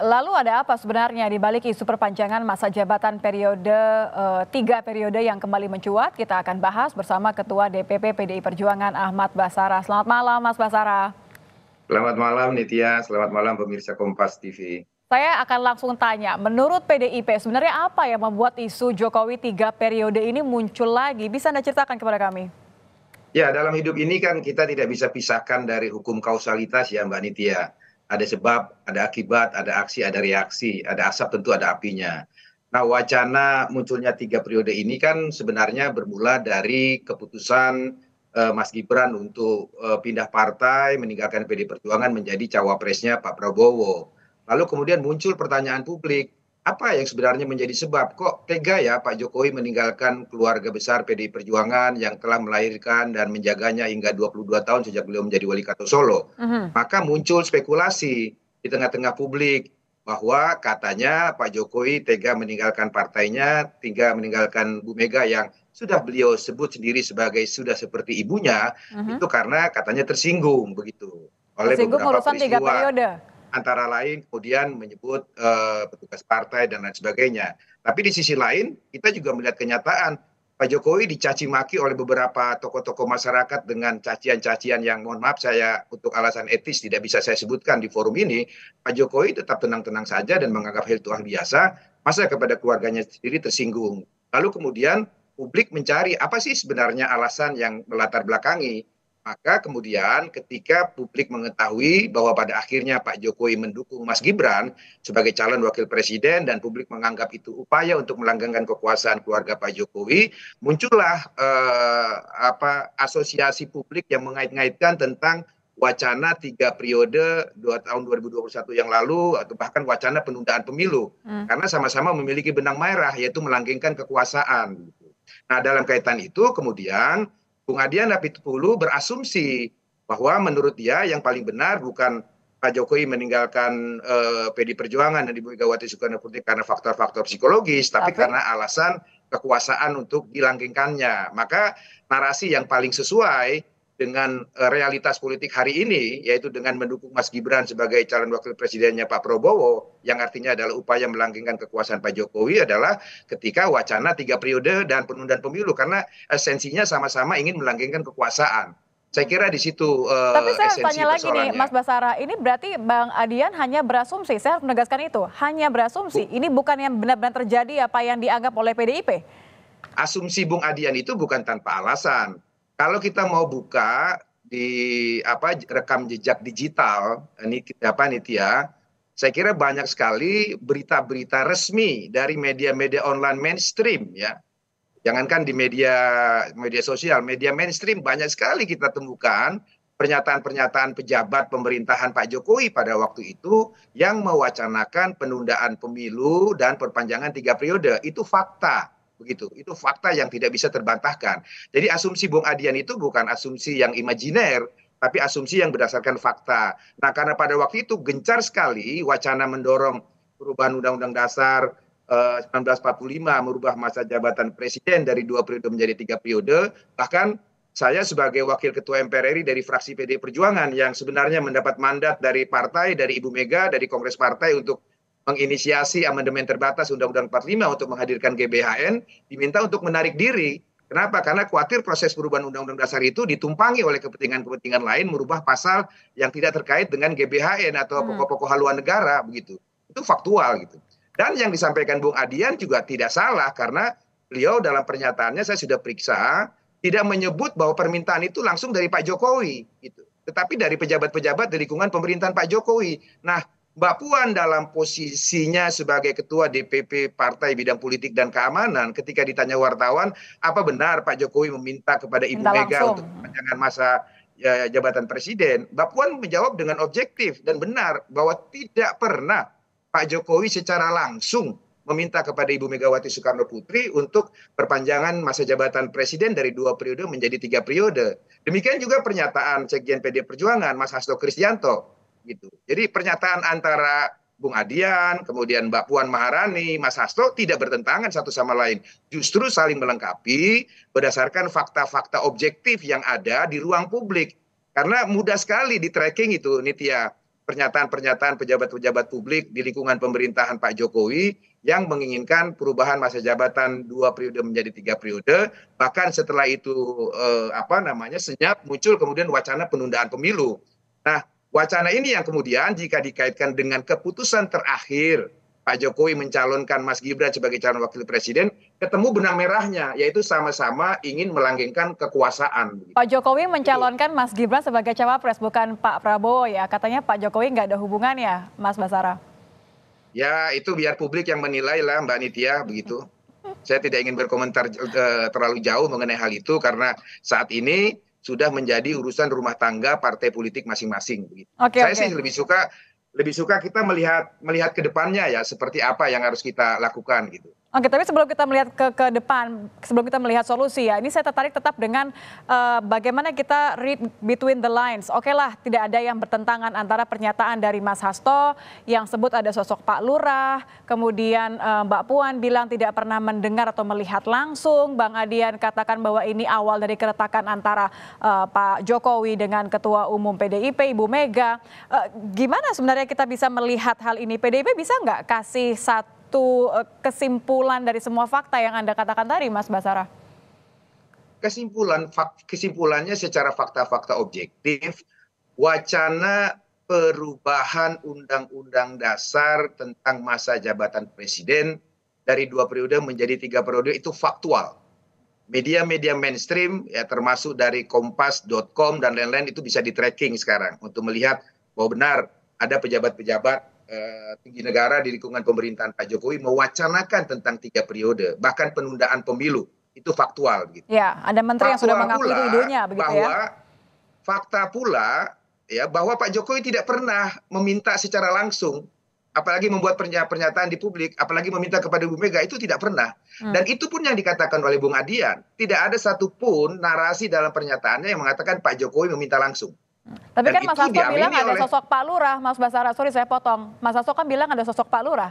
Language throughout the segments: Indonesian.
Lalu ada apa sebenarnya di balik isu perpanjangan masa jabatan periode e, tiga periode yang kembali mencuat? Kita akan bahas bersama Ketua DPP PDI Perjuangan Ahmad Basara. Selamat malam Mas Basara. Selamat malam Nitya, selamat malam pemirsa Kompas TV. Saya akan langsung tanya, menurut PDIP sebenarnya apa yang membuat isu Jokowi tiga periode ini muncul lagi? Bisa Anda ceritakan kepada kami? Ya, dalam hidup ini kan kita tidak bisa pisahkan dari hukum kausalitas ya Mbak Nitya ada sebab, ada akibat, ada aksi, ada reaksi, ada asap tentu ada apinya. Nah, wacana munculnya tiga periode ini kan sebenarnya bermula dari keputusan uh, Mas Gibran untuk uh, pindah partai, meninggalkan PD Perjuangan menjadi cawapresnya Pak Prabowo. Lalu kemudian muncul pertanyaan publik, apa yang sebenarnya menjadi sebab kok tega ya Pak Jokowi meninggalkan keluarga besar PDI Perjuangan yang telah melahirkan dan menjaganya hingga 22 tahun sejak beliau menjadi wali kota Solo. Uh mhm. -huh. Maka muncul spekulasi di tengah-tengah publik bahwa katanya Pak Jokowi tega meninggalkan partainya, tega meninggalkan Bu Mega yang sudah beliau sebut sendiri sebagai sudah seperti ibunya, uh mhm. -huh. itu karena katanya tersinggung begitu oleh tersinggung urusan tiga periode antara lain kemudian menyebut eh, petugas partai dan lain sebagainya. Tapi di sisi lain kita juga melihat kenyataan Pak Jokowi dicaci maki oleh beberapa tokoh-tokoh masyarakat dengan cacian-cacian yang mohon maaf saya untuk alasan etis tidak bisa saya sebutkan di forum ini. Pak Jokowi tetap tenang-tenang saja dan menganggap hal itu hal biasa. Masa kepada keluarganya sendiri tersinggung. Lalu kemudian publik mencari apa sih sebenarnya alasan yang melatar belakangi maka kemudian ketika publik mengetahui bahwa pada akhirnya Pak Jokowi mendukung Mas Gibran sebagai calon wakil presiden dan publik menganggap itu upaya untuk melanggengkan kekuasaan keluarga Pak Jokowi, muncullah eh, apa asosiasi publik yang mengait-ngaitkan tentang wacana tiga periode dua tahun 2021 yang lalu atau bahkan wacana penundaan pemilu hmm. karena sama-sama memiliki benang merah yaitu melanggengkan kekuasaan. Nah dalam kaitan itu kemudian Bung Adian Apitupulu berasumsi bahwa menurut dia yang paling benar bukan Pak Jokowi meninggalkan uh, eh, PD Perjuangan dan Ibu Megawati Soekarno Putri karena faktor-faktor psikologis, tapi, tapi karena alasan kekuasaan untuk dilanggengkannya. Maka narasi yang paling sesuai dengan eh, realitas politik hari ini yaitu dengan mendukung Mas Gibran sebagai calon wakil presidennya Pak Prabowo yang artinya adalah upaya melanggengkan kekuasaan Pak Jokowi adalah ketika wacana tiga periode dan penundaan pemilu karena esensinya sama-sama ingin melanggengkan kekuasaan. Saya kira di situ uh, Tapi saya esensi tanya lagi nih Mas Basara, ini berarti Bang Adian hanya berasumsi, saya harus menegaskan itu, hanya berasumsi. ini bukan yang benar-benar terjadi apa yang dianggap oleh PDIP. Asumsi Bung Adian itu bukan tanpa alasan kalau kita mau buka di apa rekam jejak digital ini apa Nitya, saya kira banyak sekali berita-berita resmi dari media-media online mainstream ya. Jangankan di media media sosial, media mainstream banyak sekali kita temukan pernyataan-pernyataan pejabat pemerintahan Pak Jokowi pada waktu itu yang mewacanakan penundaan pemilu dan perpanjangan tiga periode. Itu fakta begitu. Itu fakta yang tidak bisa terbantahkan. Jadi asumsi Bung Adian itu bukan asumsi yang imajiner, tapi asumsi yang berdasarkan fakta. Nah, karena pada waktu itu gencar sekali wacana mendorong perubahan Undang-Undang Dasar eh, 1945 merubah masa jabatan presiden dari dua periode menjadi tiga periode. Bahkan saya sebagai wakil ketua MPR RI dari fraksi PD Perjuangan yang sebenarnya mendapat mandat dari partai, dari Ibu Mega, dari Kongres Partai untuk menginisiasi amandemen terbatas Undang-Undang 45 untuk menghadirkan GBHN diminta untuk menarik diri. Kenapa? Karena khawatir proses perubahan Undang-Undang Dasar itu ditumpangi oleh kepentingan-kepentingan lain merubah pasal yang tidak terkait dengan GBHN atau hmm. pokok-pokok haluan negara begitu. Itu faktual gitu. Dan yang disampaikan Bung Adian juga tidak salah karena beliau dalam pernyataannya saya sudah periksa tidak menyebut bahwa permintaan itu langsung dari Pak Jokowi gitu. Tetapi dari pejabat-pejabat di lingkungan pemerintahan Pak Jokowi. Nah, Mbak Puan dalam posisinya sebagai ketua DPP Partai Bidang Politik dan Keamanan ketika ditanya wartawan apa benar Pak Jokowi meminta kepada Ibu Minta Mega langsung. untuk perpanjangan masa ya, jabatan presiden? Mbak Puan menjawab dengan objektif dan benar bahwa tidak pernah Pak Jokowi secara langsung meminta kepada Ibu Megawati Soekarno Putri untuk perpanjangan masa jabatan presiden dari dua periode menjadi tiga periode. Demikian juga pernyataan Sekjen PD Perjuangan Mas Hasto Kristianto gitu. Jadi pernyataan antara Bung Adian, kemudian Mbak Puan Maharani, Mas Hasto tidak bertentangan satu sama lain. Justru saling melengkapi berdasarkan fakta-fakta objektif yang ada di ruang publik. Karena mudah sekali di tracking itu, Nitya, pernyataan-pernyataan pejabat-pejabat publik di lingkungan pemerintahan Pak Jokowi yang menginginkan perubahan masa jabatan dua periode menjadi tiga periode, bahkan setelah itu eh, apa namanya senyap muncul kemudian wacana penundaan pemilu. Nah, Wacana ini yang kemudian jika dikaitkan dengan keputusan terakhir Pak Jokowi mencalonkan Mas Gibran sebagai calon wakil presiden, ketemu benang merahnya, yaitu sama-sama ingin melanggengkan kekuasaan. Pak Jokowi mencalonkan Mas Gibran sebagai cawapres, bukan Pak Prabowo ya. Katanya Pak Jokowi nggak ada hubungan ya, Mas Basara? Ya, itu biar publik yang menilai lah Mbak Nitya begitu. Saya tidak ingin berkomentar eh, terlalu jauh mengenai hal itu, karena saat ini sudah menjadi urusan rumah tangga partai politik masing-masing. Okay, Saya okay. sih lebih suka lebih suka kita melihat melihat ke depannya ya seperti apa yang harus kita lakukan gitu. Oke, tapi sebelum kita melihat ke, ke depan, sebelum kita melihat solusi ya, ini saya tertarik tetap dengan uh, bagaimana kita read between the lines. Oke lah, tidak ada yang bertentangan antara pernyataan dari Mas Hasto yang sebut ada sosok Pak Lurah, kemudian uh, Mbak Puan bilang tidak pernah mendengar atau melihat langsung, Bang Adian katakan bahwa ini awal dari keretakan antara uh, Pak Jokowi dengan Ketua Umum PDIP, Ibu Mega. Uh, gimana sebenarnya kita bisa melihat hal ini? PDIP bisa nggak kasih satu satu eh, kesimpulan dari semua fakta yang Anda katakan tadi, Mas Basara? Kesimpulan kesimpulannya secara fakta-fakta objektif, wacana perubahan Undang-Undang Dasar tentang masa jabatan presiden dari dua periode menjadi tiga periode itu faktual. Media-media mainstream ya termasuk dari kompas.com dan lain-lain itu bisa di tracking sekarang untuk melihat bahwa benar ada pejabat-pejabat Eh, tinggi negara di lingkungan pemerintahan Pak Jokowi mewacanakan tentang tiga periode, bahkan penundaan pemilu. Itu faktual gitu. Ya, ada menteri faktual yang sudah mengakui pula, idenya begitu ya. bahwa, ya. Fakta pula ya bahwa Pak Jokowi tidak pernah meminta secara langsung apalagi membuat pernyataan di publik, apalagi meminta kepada Bu Mega itu tidak pernah. Hmm. Dan itu pun yang dikatakan oleh Bung Adian, tidak ada satupun narasi dalam pernyataannya yang mengatakan Pak Jokowi meminta langsung. Tapi kan Mas Hasto bilang ada sosok Pak Lurah, Mas Basara, sorry saya potong. Mas Hasto kan bilang ada sosok Pak Lurah.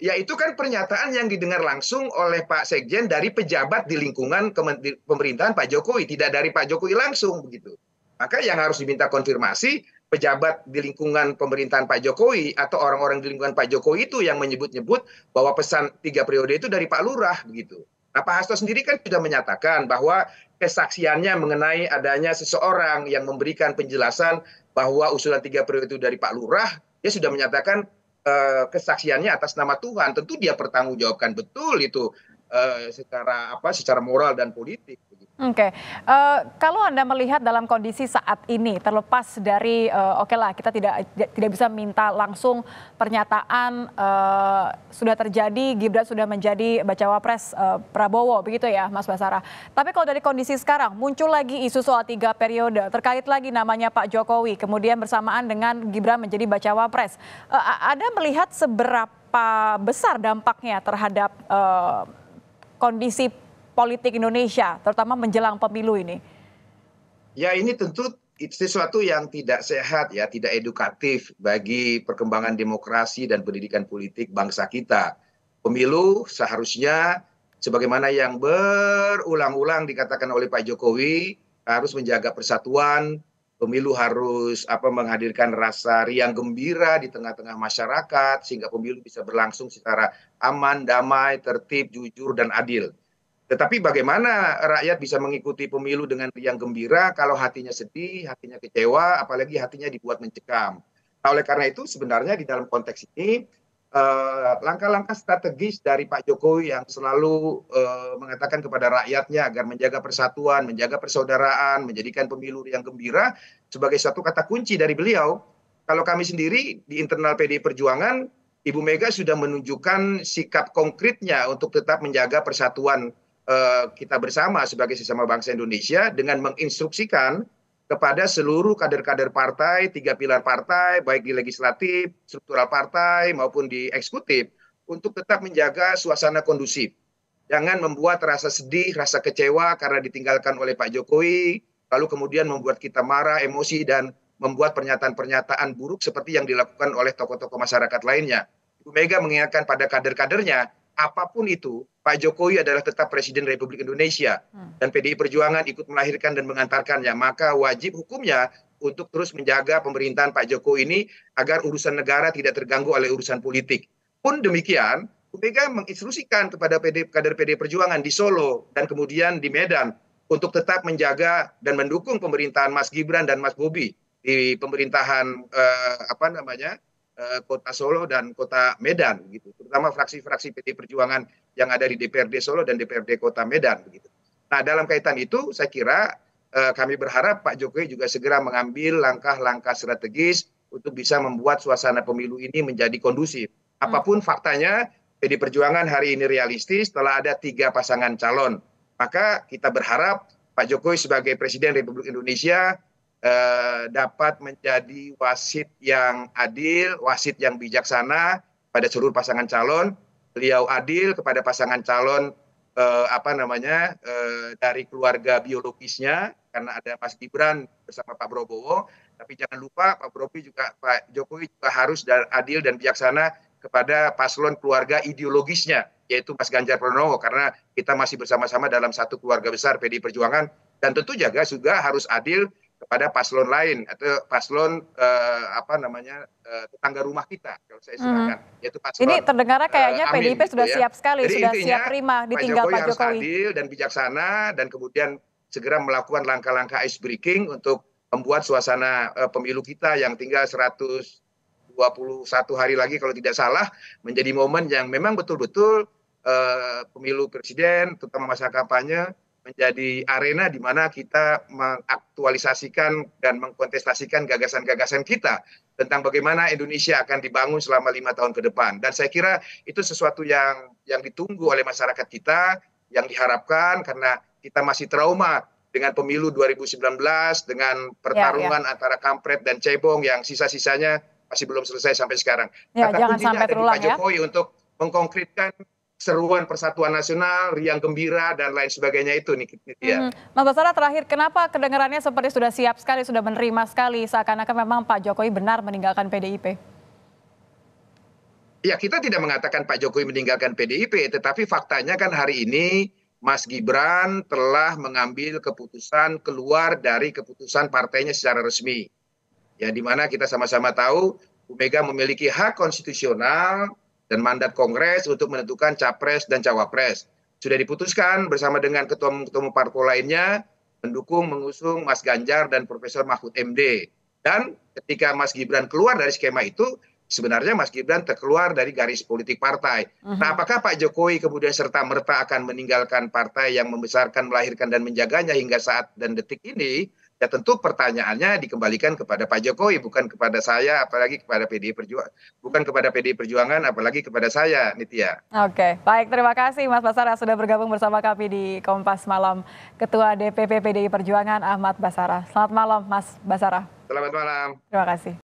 Ya itu kan pernyataan yang didengar langsung oleh Pak Sekjen dari pejabat di lingkungan pemerintahan Pak Jokowi, tidak dari Pak Jokowi langsung begitu. Maka yang harus diminta konfirmasi pejabat di lingkungan pemerintahan Pak Jokowi atau orang-orang di lingkungan Pak Jokowi itu yang menyebut-nyebut bahwa pesan tiga periode itu dari Pak Lurah begitu nah pak hasto sendiri kan sudah menyatakan bahwa kesaksiannya mengenai adanya seseorang yang memberikan penjelasan bahwa usulan tiga periode itu dari pak lurah dia sudah menyatakan eh, kesaksiannya atas nama tuhan tentu dia pertanggungjawabkan betul itu Eh, secara apa secara moral dan politik. Oke, okay. uh, eh, kalau anda melihat dalam kondisi saat ini, terlepas dari uh, oke okay lah kita tidak tidak bisa minta langsung pernyataan uh, sudah terjadi Gibran sudah menjadi bacawa pres uh, Prabowo begitu ya, Mas Basara. Tapi kalau dari kondisi sekarang muncul lagi isu soal tiga periode terkait lagi namanya Pak Jokowi, kemudian bersamaan dengan Gibran menjadi bacawa pres. Uh, ada melihat seberapa besar dampaknya terhadap uh, kondisi politik Indonesia, terutama menjelang pemilu ini? Ya ini tentu sesuatu yang tidak sehat ya, tidak edukatif bagi perkembangan demokrasi dan pendidikan politik bangsa kita. Pemilu seharusnya sebagaimana yang berulang-ulang dikatakan oleh Pak Jokowi harus menjaga persatuan, pemilu harus apa menghadirkan rasa riang gembira di tengah-tengah masyarakat sehingga pemilu bisa berlangsung secara aman, damai, tertib, jujur dan adil. Tetapi bagaimana rakyat bisa mengikuti pemilu dengan riang gembira kalau hatinya sedih, hatinya kecewa, apalagi hatinya dibuat mencekam. Nah, oleh karena itu sebenarnya di dalam konteks ini Eh, langkah-langkah strategis dari Pak Jokowi yang selalu uh, mengatakan kepada rakyatnya agar menjaga persatuan, menjaga persaudaraan, menjadikan pemilu yang gembira sebagai satu kata kunci dari beliau. Kalau kami sendiri di internal PDI Perjuangan, Ibu Mega sudah menunjukkan sikap konkretnya untuk tetap menjaga persatuan uh, kita bersama sebagai sesama bangsa Indonesia dengan menginstruksikan kepada seluruh kader-kader partai, tiga pilar partai, baik di legislatif, struktural partai, maupun di eksekutif, untuk tetap menjaga suasana kondusif. Jangan membuat rasa sedih, rasa kecewa karena ditinggalkan oleh Pak Jokowi, lalu kemudian membuat kita marah, emosi, dan membuat pernyataan-pernyataan buruk seperti yang dilakukan oleh tokoh-tokoh masyarakat lainnya. Ibu Mega mengingatkan pada kader-kadernya apapun itu, Pak Jokowi adalah tetap Presiden Republik Indonesia hmm. dan PDI Perjuangan ikut melahirkan dan mengantarkannya. Maka wajib hukumnya untuk terus menjaga pemerintahan Pak Jokowi ini agar urusan negara tidak terganggu oleh urusan politik. Pun demikian, Bu Mega menginstruksikan kepada PD, kader PD Perjuangan di Solo dan kemudian di Medan untuk tetap menjaga dan mendukung pemerintahan Mas Gibran dan Mas Bobi di pemerintahan eh, apa namanya Eh, kota Solo dan kota Medan begitu terutama fraksi-fraksi PD Perjuangan yang ada di DPRD Solo dan DPRD Kota Medan begitu. Nah, dalam kaitan itu saya kira eh, kami berharap Pak Jokowi juga segera mengambil langkah-langkah strategis untuk bisa membuat suasana pemilu ini menjadi kondusif. Hmm. Apapun faktanya PD Perjuangan hari ini realistis telah ada tiga pasangan calon. Maka kita berharap Pak Jokowi sebagai Presiden Republik Indonesia Eh, dapat menjadi wasit yang adil, wasit yang bijaksana pada seluruh pasangan calon. Beliau adil kepada pasangan calon eh, apa namanya eh, dari keluarga biologisnya karena ada Mas Gibran bersama Pak Prabowo. Tapi jangan lupa Pak Prabowo juga Pak Jokowi juga harus dan adil dan bijaksana kepada paslon keluarga ideologisnya yaitu Mas Ganjar Pranowo karena kita masih bersama-sama dalam satu keluarga besar PDI Perjuangan dan tentu jaga juga harus adil kepada paslon lain atau paslon eh, apa namanya eh, tetangga rumah kita kalau saya istilahkan mm-hmm. hmm. yaitu paslon ini terdengar eh, kayaknya eh, PDIP gitu sudah ya. siap sekali Jadi sudah intinya, siap terima ditinggal Pak Jokowi, Pak Jokowi. harus adil dan bijaksana dan kemudian segera melakukan langkah-langkah ice breaking untuk membuat suasana eh, pemilu kita yang tinggal 121 hari lagi kalau tidak salah menjadi momen yang memang betul-betul eh, pemilu presiden terutama masa kampanye menjadi arena di mana kita mengaktualisasikan dan mengkontestasikan gagasan-gagasan kita tentang bagaimana Indonesia akan dibangun selama lima tahun ke depan. Dan saya kira itu sesuatu yang yang ditunggu oleh masyarakat kita, yang diharapkan karena kita masih trauma dengan pemilu 2019, dengan pertarungan ya, ya. antara kampret dan cebong yang sisa-sisanya masih belum selesai sampai sekarang. Ya, Kata jangan sampai terulang Pak ya. Jokowi untuk mengkonkretkan seruan persatuan nasional, riang gembira dan lain sebagainya itu nih. Ya. Hmm. Mas Basara terakhir, kenapa kedengarannya seperti sudah siap sekali, sudah menerima sekali seakan-akan memang Pak Jokowi benar meninggalkan PDIP? Ya kita tidak mengatakan Pak Jokowi meninggalkan PDIP, tetapi faktanya kan hari ini Mas Gibran telah mengambil keputusan keluar dari keputusan partainya secara resmi. Ya di mana kita sama-sama tahu Bu Mega memiliki hak konstitusional dan mandat Kongres untuk menentukan capres dan cawapres. Sudah diputuskan bersama dengan ketua ketua parpol lainnya mendukung mengusung Mas Ganjar dan Profesor Mahfud MD. Dan ketika Mas Gibran keluar dari skema itu, sebenarnya Mas Gibran terkeluar dari garis politik partai. uh Nah, apakah Pak Jokowi kemudian serta merta akan meninggalkan partai yang membesarkan, melahirkan dan menjaganya hingga saat dan detik ini? Ya tentu pertanyaannya dikembalikan kepada Pak Jokowi bukan kepada saya apalagi kepada PDI Perjuangan bukan kepada PDI Perjuangan apalagi kepada saya Nitya. Oke, baik terima kasih Mas Basara sudah bergabung bersama kami di Kompas Malam Ketua DPP PDI Perjuangan Ahmad Basara. Selamat malam Mas Basara. Selamat malam. Terima kasih.